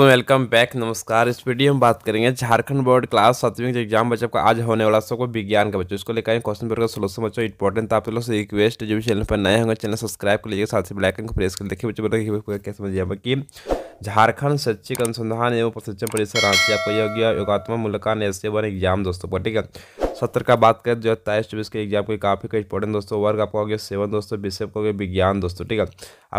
दोस्तों welcome back नमस्कार इस वीडियो में बात करेंगे झारखंड बोर्ड क्लास सातवीं के एग्जाम बच्चों का आज होने वाला सबको विज्ञान का बच्चों इसको लेकर क्वेश्चन पेपर का सोलोशन बच्चों इंपॉर्टेंट आप लोग से रिक्वेस्ट जो भी चैनल पर नए होंगे चैनल सब्सक्राइब कर लीजिए साथ ही बेलाइकन को प्रेस कर देखिए बच्चों क्या समझिए कि झारखंड शैक्षिक अनुसंधान एवं प्रशिक्षण परिसर रांची आपको योग्य योगात्मक मूल्य का नेशनल एग्जाम दोस्तों ठीक है सत्र का बात करें तो जो है तेईस चौबीस के एग्जाम के काफ़ी का इंपॉर्टेंट दोस्तों वर्ग आपका हो गया सेवन दोस्तों विषय को गया विज्ञान दोस्तों ठीक है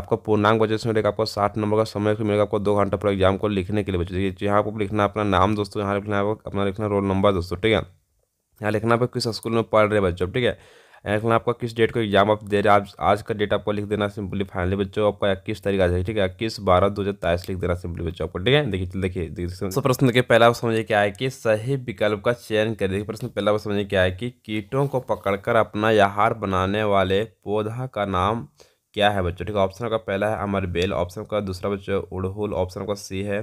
आपका पूर्णांग से मिलेगा आपको साठ नंबर का समय मिलेगा आपको दो घंटा पर एग्जाम को लिखने के लिए बच्चे यहाँ आपको लिखना अपना नाम दोस्तों यहाँ लिखना अपना लिखना रोल नंबर दोस्तों ठीक है यहाँ लिखना आप किस स्कूल में पढ़ रहे बच्चों ठीक है एंड आपका किस डेट को एग्जाम आप दे रहे हैं आप आज का डेट आपको लिख देना सिंपली फाइनली बच्चों आपका इक्कीस तारीख आ जाएगी ठीक है इक्कीस बारह दो हज़ार लिख देना सिंपली बच्चों आपको ठीक है देखिए देखिए प्रश्न के पहला आप समझिए क्या है कि सही विकल्प का चयन कर देखिए प्रश्न पहला आप समझिए क्या है कि कीटों को पकड़कर अपना आहार बनाने वाले पौधा का नाम क्या है बच्चों ठीक है ऑप्शन का पहला है अमरबेल ऑप्शन का दूसरा बच्चों उड़हुल ऑप्शन का सी है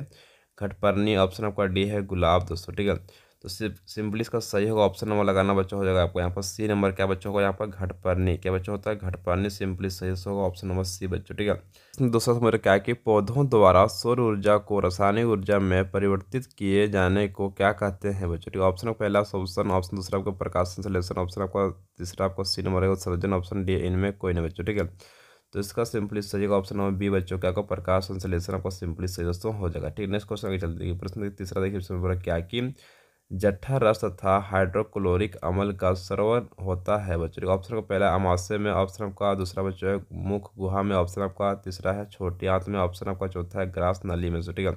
घटपर्नी ऑप्शन आपका डी है गुलाब दोस्तों ठीक है तो सिर्फ सिंपली इसका सही होगा ऑप्शन नंबर लगाना बच्चा हो जाएगा आपको यहाँ पर सी नंबर क्या बच्चों होगा यहाँ पर घटपर्णी क्या बच्चा होता है घटपर्णी सिंपली सही से होगा ऑप्शन नंबर सी बच्चों ठीक है दूसरा समझ क्या है कि पौधों द्वारा सौर ऊर्जा को रासायनिक ऊर्जा में परिवर्तित किए जाने को क्या कहते हैं बच्चों ठीक है ऑप्शन पहला ऑप्शन ऑप्शन दूसरा आपको प्रकाश संश्लेषण ऑप्शन आपका तीसरा आपका सी नंबर है उत्सर्जन ऑप्शन डी इनमें कोई नहीं बच्चों ठीक है तो इसका सिंपली सही होगा ऑप्शन नंबर बी बच्चों क्या आपका प्रकाश संश्लेषण आपका सिंपली सही दोस्तों हो जाएगा ठीक है नेक्स्ट क्वेश्चन आगे चलते प्रश्न तीसरा देखिए क्या कि जट्ठा रस तथा हाइड्रोक्लोरिक अम्ल का श्रवण होता है बच्चों का ऑप्शन का पहला अमाशय में ऑप्शन आपका दूसरा बच्चों है मुख गुहा में ऑप्शन आपका तीसरा है छोटी आंत में ऑप्शन आपका चौथा है ग्रास नली में ठीक है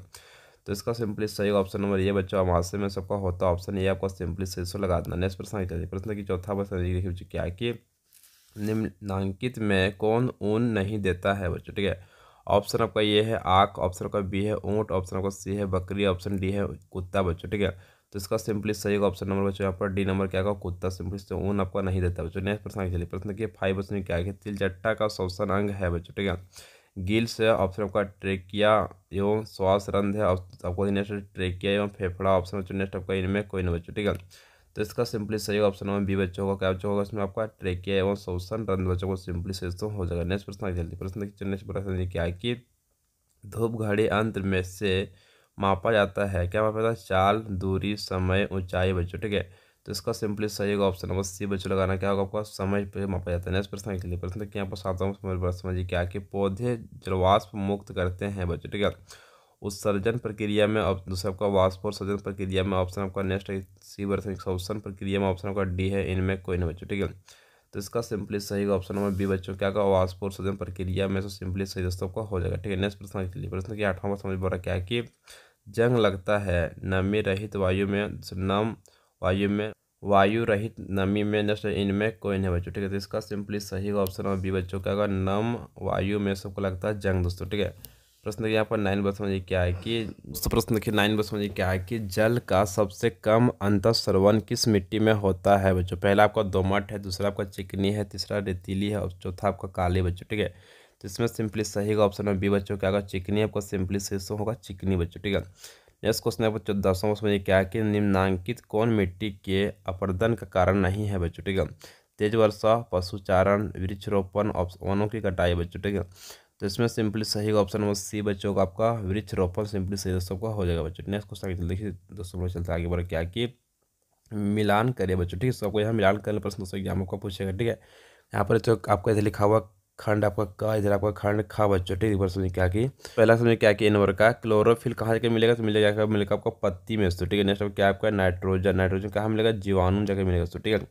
तो इसका सिंपली सही ऑप्शन नंबर ये बच्चों अमाशय में सबका होता ऑप्शन ये आपका सिंपली सही सो लगा देना नेक्स्ट प्रश्न की प्रश्न की चौथा प्रश्न क्या कि निम्नांकित में कौन ऊन नहीं देता है बच्चों ठीक है ऑप्शन आपका ये है आँख ऑप्शन आपका बी है ऊँट ऑप्शन आपका सी है बकरी ऑप्शन डी है कुत्ता बच्चों ठीक है तो इसका सिंपली सही होगा ऑप्शन नंबर बच्चों यहाँ पर डी नंबर क्या होगा कुत्ता सिंपली से ऊन आपका नहीं देता बच्चों नेक्स्ट प्रश्न आगे चलिए प्रश्न देखिए फाइव बच्चों में क्या है तिलचट्टा का शोषण अंग है बच्चों ठीक है गिल्स है ऑप्शन आपका ट्रेकिया एवं श्वास रंध है आपको नेक्स्ट ट्रेकिया एवं फेफड़ा ऑप्शन बच्चों नेक्स्ट आपका इनमें कोई नहीं बच्चों ठीक है तो इसका सिंपली सही ऑप्शन नंबर बी बच्चों का क्या बच्चों होगा इसमें आपका ट्रेकिया एवं शोषण रंध बच्चों को सिंपली सही तो हो जाएगा नेक्स्ट प्रश्न आगे चलते प्रश्न देखिए नेक्स्ट प्रश्न क्या है कि धूप घड़ी अंत में से मापा जाता है क्या मापा जाता है चाल दूरी समय ऊंचाई बच्चों ठीक है तो इसका सिंपली सही होगा ऑप्शन नंबर सी बच्चों लगाना क्या होगा आपका समय पे मापा जाता है नेक्स्ट प्रश्न के लिए प्रश्न देखिए यहाँ पर सातवां समझिए क्या कि पौधे जलवाष्प मुक्त करते हैं बच्चों ठीक है उत्सर्जन प्रक्रिया में दूसरा आपका वाष्प और सर्जन प्रक्रिया में ऑप्शन आपका नेक्स्ट है सी वर्षन उत्सर्जन प्रक्रिया में ऑप्शन आपका डी है इनमें कोई नहीं बच्चों ठीक है तो इसका सिंपली सही होगा ऑप्शन नंबर बी बच्चों क्या का वाष्प और सर्जन प्रक्रिया में सिंपली सही दोस्तों का हो जाएगा ठीक है नेक्स्ट प्रश्न के लिए प्रश्न की आठवां समझ बोला क्या कि जंग लगता है नमी रहित वायु में नम वायु में वायु रहित नमी में नष्ट इनमें कोई नहीं बच्चों ठीक है तो इसका सिंपली सही ऑप्शन और बी बच्चों का अगर नम वायु में सबको लगता है जंग दोस्तों ठीक है प्रश्न यहाँ पर नाइन बस समझिए क्या है कि दोस्तों प्रश्न देखिए नाइन बस समझिए क्या है कि जल का सबसे कम अंतर श्रवण किस मिट्टी में होता है बच्चों पहला आपका दोमट है दूसरा आपका चिकनी है तीसरा रेतीली है और चौथा आपका काली बच्चों ठीक है तो इसमें सिंपली सही का ऑप्शन है बी बच्चों क्या होगा चिकनी आपका सिंपली सही होगा चिकनी बच्चों ठीक है नेक्स्ट क्वेश्चन है बच्चों दसवें क्वेश्चन ये क्या है कि निम्नांकित कौन मिट्टी के अपर्दन का कारण नहीं है बच्चों ठीक है तेज वर्षा पशुचारण वृक्षरोपण वनों की कटाई बच्चों ठीक है तो इसमें सिंपली सही का ऑप्शन सी बच्चों का आपका वृक्षरोपण सिंपली सही दोस्तों का हो जाएगा बच्चों नेक्स्ट क्वेश्चन आगे चलते दोस्तों चलते आगे बढ़ क्या कि मिलान करिए बच्चों ठीक है सबको तो यहाँ मिलान करने प्रश्न दोस्तों एग्जाम आपका पूछेगा ठीक है यहाँ पर जो तो आपको ऐसे लिखा हुआ खंड आपका का इधर आपका खंड खा बच्चों ठीक है समझ क्या कि पहला समझ क्या कि इनवर का क्लोरोफिल कहाँ जाकर मिलेगा तो मिलेगा जाकर मिलेगा आपको पत्ती में दोस्तों ठीक है नेक्स्ट क्या आपका नाइट्रोजन नाइट्रोजन कहाँ मिलेगा जीवाणु जगह मिलेगा दोस्तों ठीक है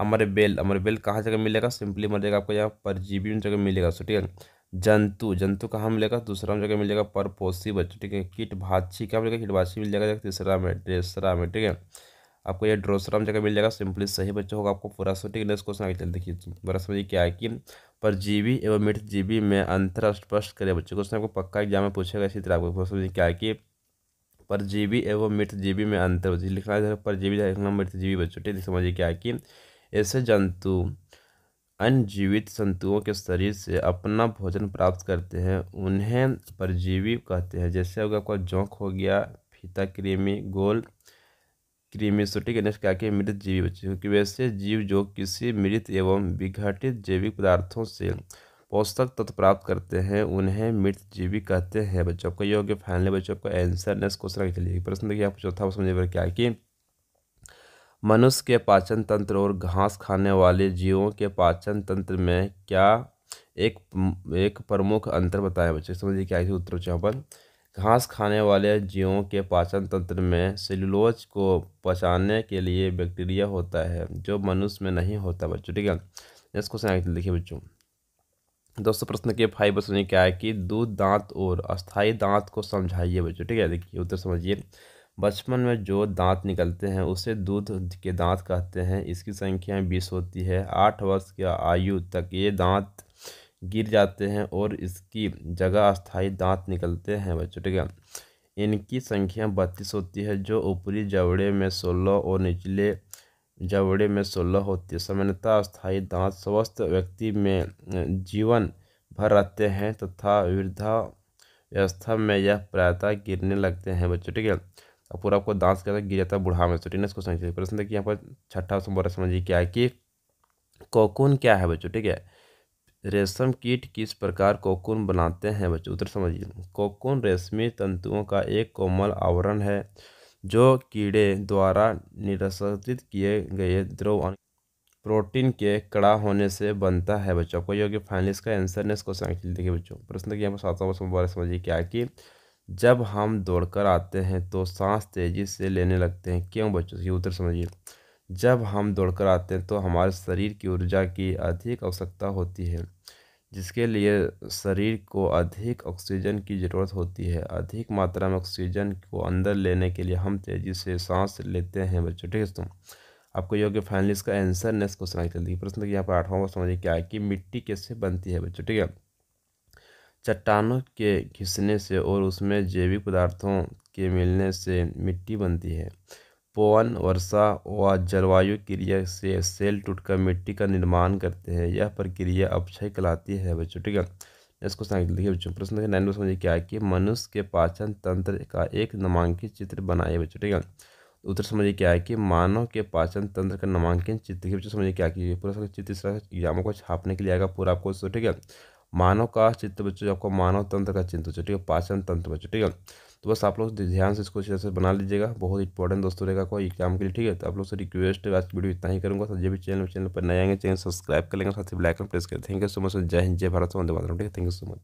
अमर बेल अमर बेल कहाँ जगह मिलेगा सिंपली मर जाएगा आपको यहाँ परजीवी में जगह मिलेगा दोस्तों ठीक है जंतु जंतु कहाँ मिलेगा दूसरा में जगह मिलेगा परपोसी बच्चों ठीक है किट भाछी क्या मिलेगा किट भाछी मिल जाएगा तीसरा में तेसरा में ठीक है आपको ये ड्रोसराम जगह मिल जाएगा सिंपली सही बच्चा होगा आपको पूरा सोटिक नेक्स्ट क्वेश्चन आगे चलते देखिए बड़ा समझिए क्या है कि पर परजीवी एवं मिठ जीवी में अंतर स्पष्ट करें बच्चे क्वेश्चन आपको पक्का एग्जाम में पूछेगा इसी तरह आपको समझिए क्या है कि पर परजीवी एवं मिठ जीवी में अंतर लिखना है पर परजीवी लिखना मृतजीवी बच्चों ठीक समझिए क्या है कि ऐसे जंतु अन्य जीवित जंतुओं के शरीर से अपना भोजन प्राप्त करते हैं उन्हें परजीवी कहते हैं जैसे अगर आपका जोंक हो गया फीता क्रीमी गोल क्रीमेसोटिक एनएच क्या के मृत जीवी बचे क्योंकि वैसे जीव जो किसी मृत एवं विघटित जैविक पदार्थों से पोषक तत्व प्राप्त करते हैं उन्हें मृत जीवी कहते हैं बच्चों का ये हो गया फाइनल बच्चों का आंसर नेक्स्ट क्वेश्चन आगे चलिए प्रश्न देखिए आपको चौथा समझे पर क्या कि मनुष्य के पाचन तंत्र और घास खाने वाले जीवों के पाचन तंत्र में क्या एक एक प्रमुख अंतर बताया बच्चे समझिए क्या उत्तर चौपन घास खाने वाले जीवों के पाचन तंत्र में सेलुलोज को पचाने के लिए बैक्टीरिया होता है जो मनुष्य में नहीं होता बच्चों ठीक है नेक्स्ट क्वेश्चन आगे देखिए बच्चों दोस्तों प्रश्न के फाइव प्रश्न क्या है कि दूध दांत और अस्थाई दांत को समझाइए बच्चों ठीक है देखिए उत्तर समझिए बचपन में जो दांत निकलते हैं उसे दूध के दांत कहते हैं इसकी संख्या बीस होती है आठ वर्ष की आयु तक ये दांत गिर जाते हैं और इसकी जगह अस्थायी दांत निकलते हैं बच्चों ठीक है इनकी संख्या बत्तीस होती है जो ऊपरी जबड़े में सोलह और निचले जबड़े में सोलह होती है सामान्यतः अस्थायी दांत स्वस्थ व्यक्ति में जीवन भर रहते हैं तथा वृद्धा व्यवस्था में यह प्रायतः गिरने लगते हैं बच्चों ठीक है अब पूरा आपको दांत के गिर जाता है बुढ़ा में ठीक है इसको प्रश्न देखिए यहाँ पर छठा समझिए क्या है कि कोकून क्या है बच्चों ठीक है रेशम कीट किस प्रकार कोकून बनाते हैं बच्चों उत्तर समझिए कोकून रेशमी तंतुओं का एक कोमल आवरण है जो कीड़े द्वारा निरसित किए गए द्रव प्रोटीन के कड़ा होने से बनता है बच्चों को योग्य फाइनल इसका आंसर ने इसको देखिए बच्चों प्रश्न की यहाँ पर सातवां बारे समझिए क्या कि जब हम दौड़कर आते हैं तो सांस तेजी से लेने लगते हैं क्यों बच्चों ये उत्तर समझिए जब हम दौड़कर आते हैं तो हमारे शरीर की ऊर्जा की अधिक आवश्यकता होती है जिसके लिए शरीर को अधिक ऑक्सीजन की ज़रूरत होती है अधिक मात्रा में ऑक्सीजन को अंदर लेने के लिए हम तेज़ी से सांस लेते हैं बच्चों ठीक है दोस्तों आपको योग्य फाइनली इसका आंसर नेक्स्ट क्वेश्चन आगे चलती है प्रश्न यहाँ पर आठवां समझिए क्या है कि मिट्टी कैसे बनती है बच्चों ठीक है चट्टानों के घिसने से और उसमें जैविक पदार्थों के मिलने से मिट्टी बनती है पवन वर्षा व जलवायु क्रिया से सेल टूटकर मिट्टी का निर्माण करते हैं यह प्रक्रिया अपक्षय कहलाती है बच्चों ठीक है इसको देखिए बच्चों प्रश्न नाइन में समझिए क्या है कि मनुष्य के पाचन तंत्र का एक नामांकित चित्र बनाए बच्चों ठीक है तो उत्तर समझिए क्या है कि मानव के पाचन तंत्र का नामांकन चित्र बच्चों समझिए क्या कि पूरा चित्र एग्जामों को छापने के लिए आएगा पूरा आपको ठीक है मानव का चित्त बच्चों आपको मानव तंत्र का चिंत बच्चों ठीक है पाचन तंत्र बच्चों ठीक है तो बस आप लोग ध्यान से इसको अच्छे से बना लीजिएगा बहुत इंपॉर्टेंट दोस्तों रहेगा कोई एग्जाम के लिए ठीक है तो आप लोग से रिक्वेस्ट है आज की वीडियो इतना ही करूँगा सर जब भी चैनल चैनल पर नए आएंगे चैनल सब्सक्राइब कर लेंगे साथ ही ब्लैक प्रेस करें थैंक यू सो मच जय हिंद जय भारत वंदे मातरम ठीक है थैंक यू सो मच